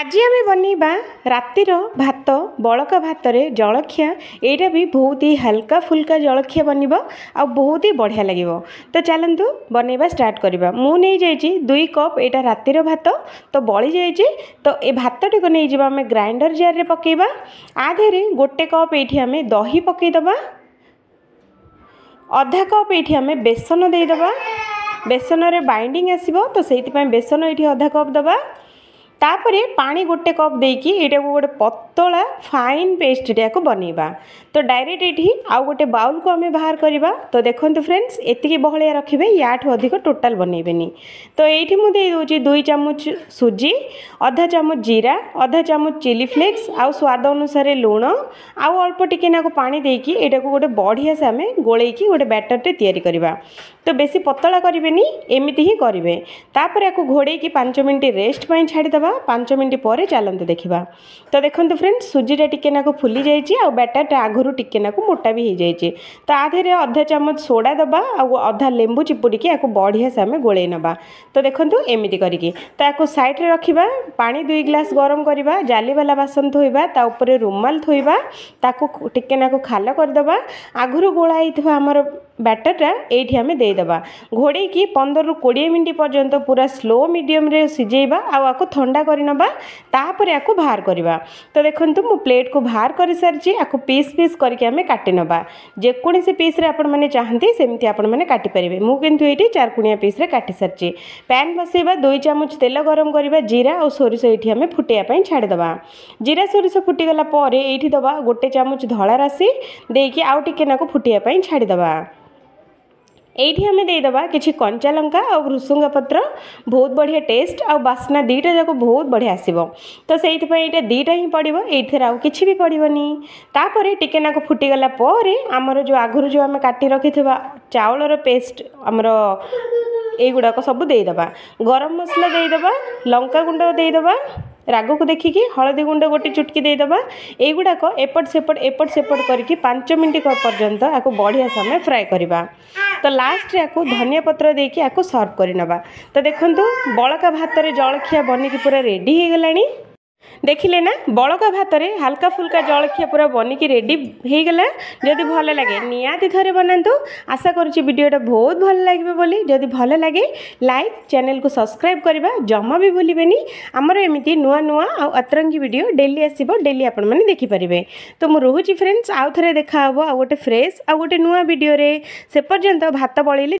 ଆଜି ଆମେ ବନେଇବା ରାତିର ଭାତ ବଳକା ଭାତରେ ଜଳଖିଆ ଏଇଟା ବି ବହୁତ ହି ହାଲକା ଫୁଲକା ଜଳଖିଆ ବନିବ ଆଉ ବହୁତ ହି ବଢ଼ିଆ ଲାଗିବ ତ ଚାଲନ୍ତୁ ବନେଇବା ଷ୍ଟାର୍ଟ କରିବା ମୁଁ ନେଇଯାଇଛି ଦୁଇ କପ୍ ଏଇଟା ରାତିର ଭାତ ତ ବଳିଯାଇଛି ତ ଏ ଭାତଟିକୁ ନେଇଯିବା ଆମେ ଗ୍ରାଇଣ୍ଡର ଜାର୍ରେ ପକାଇବା ଆ ଦେହରେ ଗୋଟେ କପ୍ ଏଇଠି ଆମେ ଦହି ପକାଇଦେବା ଅଧା କପ୍ ଏଇଠି ଆମେ ବେସନ ଦେଇଦେବା ବେସନରେ ବାଇଣ୍ଡିଂ ଆସିବ ତ ସେଇଥିପାଇଁ ବେସନ ଏଇଠି ଅଧା କପ୍ ଦେବା ତାପରେ ପାଣି ଗୋଟେ କପ୍ ଦେଇକି ଏଇଟାକୁ ଗୋଟେ ପତଳା ଫାଇନ୍ ପେଷ୍ଟଟାକୁ ବନେଇବା ତ ଡାଇରେକ୍ଟ ଏଠି ଆଉ ଗୋଟେ ବାଉଲକୁ ଆମେ ବାହାର କରିବା ତ ଦେଖନ୍ତୁ ଫ୍ରେଣ୍ଡସ୍ ଏତିକି ବହଳିଆ ରଖିବେ ୟାଠୁ ଅଧିକ ଟୋଟାଲ୍ ବନେଇବେନି ତ ଏଇଠି ମୁଁ ଦେଇଦେଉଛି ଦୁଇ ଚାମଚ ସୁଜି ଅଧା ଚାମଚ ଜିରା ଅଧା ଚାମଚ ଚିଲି ଫ୍ଲେକ୍ସ ଆଉ ସ୍ୱାଦ ଅନୁସାରେ ଲୁଣ ଆଉ ଅଳ୍ପ ଟିକେ ନାକୁ ପାଣି ଦେଇକି ଏଇଟାକୁ ଗୋଟେ ବଢ଼ିଆ ସେ ଆମେ ଗୋଳେଇକି ଗୋଟେ ବ୍ୟାଟର୍ଟେ ତିଆରି କରିବା ତ ବେଶୀ ପତଳା କରିବେନି ଏମିତି ହିଁ କରିବେ ତାପରେ ଆକୁ ଘୋଡ଼େଇକି ପାଞ୍ଚ ମିନିଟ୍ ରେଷ୍ଟ ପାଇଁ ଛାଡ଼ିଦେବା ପାଞ୍ଚ ମିନିଟ୍ ପରେ ଚାଲନ୍ତୁ ଦେଖିବା ତ ଦେଖନ୍ତୁ ଫ୍ରେଣ୍ଡସ୍ ସୁଜିଟା ଟିକେ ନାକୁ ଫୁଲି ଯାଇଛି ଆଉ ବ୍ୟାଟରଟା ଆଗରୁ ଟିକେ ନାକୁ ମୋଟା ବି ହେଇଯାଇଛି ତ ଆ ଦେହରେ ଅଧା ଚାମଚ ସୋଡ଼ା ଦେବା ଆଉ ଅଧା ଲେମ୍ବୁ ଚିପୁଡ଼ିକି ୟାକୁ ବଢ଼ିଆ ସେ ଆମେ ଗୋଳେଇ ନେବା ତ ଦେଖନ୍ତୁ ଏମିତି କରିକି ତ ୟାକୁ ସାଇଡ଼୍ରେ ରଖିବା ପାଣି ଦୁଇ ଗ୍ଲାସ୍ ଗରମ କରିବା ଜାଲିବାଲା ବାସନ ଧୋଇବା ତା ଉପରେ ରୁମାଲ ଥୋଇବା ତାକୁ ଟିକେ ନାକୁ ଖାଲ କରିଦେବା ଆଗରୁ ଗୋଳା ହେଇଥିବା ଆମର ବ୍ୟାଟରଟା ଏଇଠି ଆମେ ଦେଇଦେବା ଘୋଡ଼େଇକି ପନ୍ଦରରୁ କୋଡ଼ିଏ ମିନିଟ୍ ପର୍ଯ୍ୟନ୍ତ ପୁରା ସ୍ଲୋ ମିଡ଼ିୟମ୍ରେ ସିଝେଇବା ଆଉ ଆକୁ ଥଣ୍ଡା सीधा करापर या बाहर करवा तो देखते मु प्लेट को बाहर कर सारी या पीस पीस करके काटिनेबा जेकोसी पीस्रे आपने चाहती सेमती आपटिपारे मुझे ये चारकुणिया पीस्रे का सारी पैन बस दुई चामच तेल गरम करवा जीरा और सोरस ये आम फुटेपी छाड़देबा जीरा सोरस फुटिगला ये दबा गोटे चामच धला राशि देखिए आउ टेना फुटेपी छाड़देबा ଏଇଠି ଆମେ ଦେଇଦେବା କିଛି କଞ୍ଚା ଲଙ୍କା ଆଉ ଭୃଷୁଙ୍ଗା ପତ୍ର ବହୁତ ବଢ଼ିଆ ଟେଷ୍ଟ ଆଉ ବାସ୍ନା ଦୁଇଟା ଯାକ ବହୁତ ବଢ଼ିଆ ଆସିବ ତ ସେଇଥିପାଇଁ ଏଇଟା ଦୁଇଟା ହିଁ ପଡ଼ିବ ଏଇଥିରେ ଆଉ କିଛି ବି ପଡ଼ିବନି ତାପରେ ଟିକେ ନାକୁ ଫୁଟିଗଲା ପରେ ଆମର ଯେଉଁ ଆଗରୁ ଯେଉଁ ଆମେ କାଟି ରଖିଥିବା ଚାଉଳର ପେଷ୍ଟ ଆମର ଏଇଗୁଡ଼ାକ ସବୁ ଦେଇଦେବା ଗରମ ମସଲା ଦେଇଦେବା ଲଙ୍କାଗୁଣ୍ଡ ଦେଇଦେବା ରାଗକୁ ଦେଖିକି ହଳଦୀ ଗୁଣ୍ଡ ଗୋଟେ ଚୁଟକି ଦେଇଦେବା ଏଇଗୁଡ଼ାକ ଏପଟ ସେପଟ ଏପଟ ସେପଟ କରିକି ପାଞ୍ଚ ମିନିଟ୍ ପର୍ଯ୍ୟନ୍ତ ଆକୁ ବଢ଼ିଆ ସମୟ ଫ୍ରାଏ କରିବା তো ଲାଷ୍ଟରେ ଆକୁ ଧନିଆ ପତ୍ର ଦେଇକି ଆକୁ ସର୍ଭ କରିନେବା ତ ଦେଖନ୍ତୁ ବଳକା ଭାତରେ ଜଳଖିଆ ବନିକି ପୁରା ରେଡ଼ି ହେଇଗଲାଣି ଦେଖିଲେ ନା ବଳକା ଭାତରେ ହାଲକା ଫୁଲକା ଜଳଖିଆ ପୁରା ବନିକି ରେଡ଼ି ହେଇଗଲା ଯଦି ଭଲ ଲାଗେ ନିହାତି ଥରେ ବନାନ୍ତୁ ଆଶା କରୁଛି ଭିଡ଼ିଓଟା ବହୁତ ଭଲ ଲାଗିବ ବୋଲି ଯଦି ଭଲ ଲାଗେ ଲାଇକ୍ ଚ୍ୟାନେଲକୁ ସବସ୍କ୍ରାଇବ୍ କରିବା ଜମା ବି ଭୁଲିବେନି ଆମର ଏମିତି ନୂଆ ନୂଆ ଆଉ ଅତରଙ୍ଗୀ ଭିଡ଼ିଓ ଡେଲି ଆସିବ ଡେଲି ଆପଣମାନେ ଦେଖିପାରିବେ ତ ମୁଁ ରହୁଛି ଫ୍ରେଣ୍ଡସ୍ ଆଉ ଥରେ ଦେଖାହେବ ଆଉ ଗୋଟେ ଫ୍ରେଶ୍ ଆଉ ଗୋଟେ ନୂଆ ଭିଡ଼ିଓରେ ସେ ପର୍ଯ୍ୟନ୍ତ ଭାତ ବଳିଲେ